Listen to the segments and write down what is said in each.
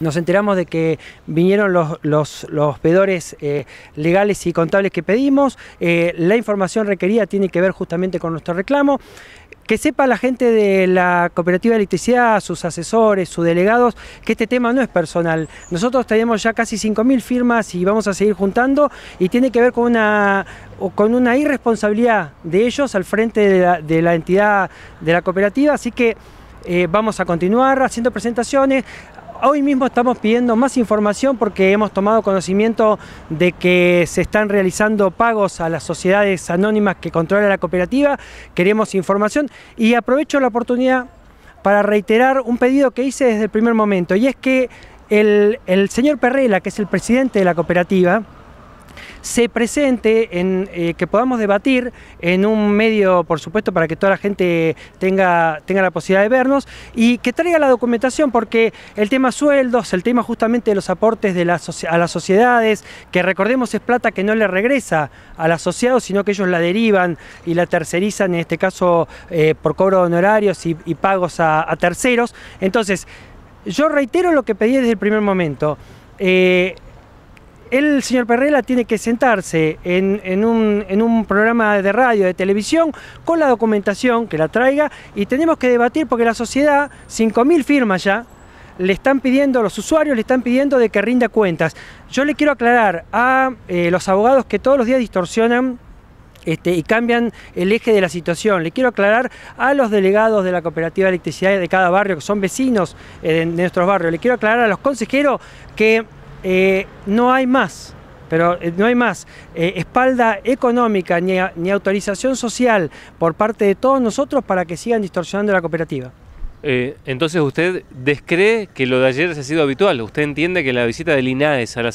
Nos enteramos de que vinieron los, pedores eh, legales y contables que pedimos. Eh, la información requerida tiene que ver justamente con nuestro reclamo. Que sepa la gente de la cooperativa de electricidad, sus asesores, sus delegados, que este tema no es personal. Nosotros tenemos ya casi 5.000 firmas y vamos a seguir juntando y tiene que ver con una, irresponsabilidad de ellos al frente de la, entidad de la cooperativa. Así que eh, vamos a continuar haciendo presentaciones, Hoy mismo estamos pidiendo más información porque hemos tomado conocimiento de que se están realizando pagos a las sociedades anónimas que controla la cooperativa. Queremos información y aprovecho la oportunidad para reiterar un pedido que hice desde el primer momento y es que el, señor Perrela, que es el presidente de la cooperativa, se presente, en, eh, que podamos debatir en un medio, por supuesto, para que toda la gente tenga, tenga la posibilidad de vernos y que traiga la documentación, porque el tema sueldos, el tema justamente de los aportes de a las sociedades, que recordemos es plata que no le regresa al asociado, sino que ellos la derivan y la tercerizan, en este caso eh, por cobro de honorarios y, pagos a, terceros. Entonces, yo reitero lo que pedí desde el primer momento. Eh, el señor Perrela tiene que sentarse en, un, programa de radio, de televisión, con la documentación que la traiga y tenemos que debatir porque la sociedad, 5.000 firmas ya, le están pidiendo, los usuarios le están pidiendo de que rinda cuentas. Yo le quiero aclarar a eh, los abogados que todos los días distorsionan este, y cambian el eje de la situación. Le quiero aclarar a los delegados de la cooperativa de electricidad de cada barrio, que son vecinos eh, de nuestros barrios, le quiero aclarar a los consejeros que eh, no hay más, pero eh, no hay más eh, espalda económica ni, autorización social por parte de todos nosotros para que sigan distorsionando la cooperativa. entonces usted descree que lo de ayer se ha sido habitual. ¿Usted entiende que la visita de INAE a la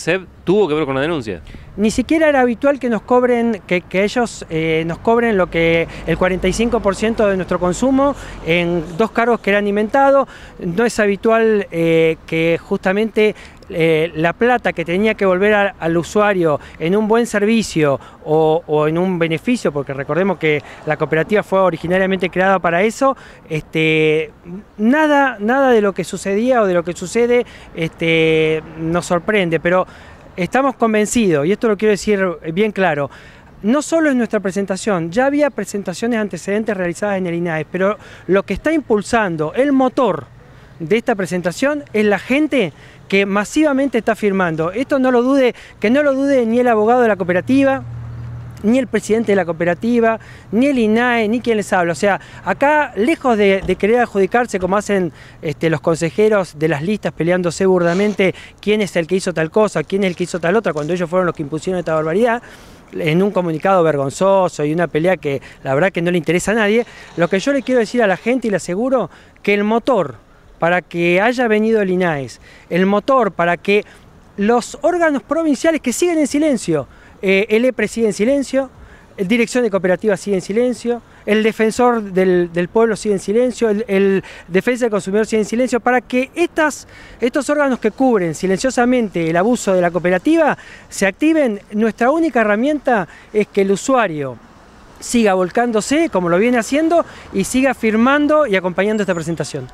tuvo que ver con la denuncia? Ni siquiera era habitual que nos cobren, que, ellos nos cobren lo que el 45% de nuestro consumo en dos cargos que eran inventados. No es habitual que justamente eh, la plata que tenía que volver al usuario en un buen servicio o, en un beneficio, porque recordemos que la cooperativa fue originariamente creada para eso, este, nada, nada de lo que sucedía o de lo que sucede este, nos sorprende, pero estamos convencidos, y esto lo quiero decir bien claro, no solo es nuestra presentación, ya había presentaciones antecedentes realizadas en el INAES, pero lo que está impulsando el motor de esta presentación es la gente que masivamente está firmando. Esto no lo dude, que no lo dude ni el abogado de la cooperativa, ni el presidente de la cooperativa, ni el INAE, ni quien les habla. O sea, acá, lejos de, querer adjudicarse, como hacen este, los consejeros de las listas peleándose burdamente, quién es el que hizo tal cosa, quién es el que hizo tal otra, cuando ellos fueron los que impusieron esta barbaridad, en un comunicado vergonzoso y una pelea que la verdad que no le interesa a nadie, lo que yo le quiero decir a la gente y le aseguro que el motor para que haya venido el INAES, el motor para que los órganos provinciales que siguen en silencio, eh, el EPRE e sigue en silencio, el Dirección de Cooperativa sigue en silencio, el Defensor del, Pueblo sigue en silencio, el, Defensa del Consumidor sigue en silencio, para que estas, estos órganos que cubren silenciosamente el abuso de la cooperativa se activen, nuestra única herramienta es que el usuario siga volcándose como lo viene haciendo y siga firmando y acompañando esta presentación.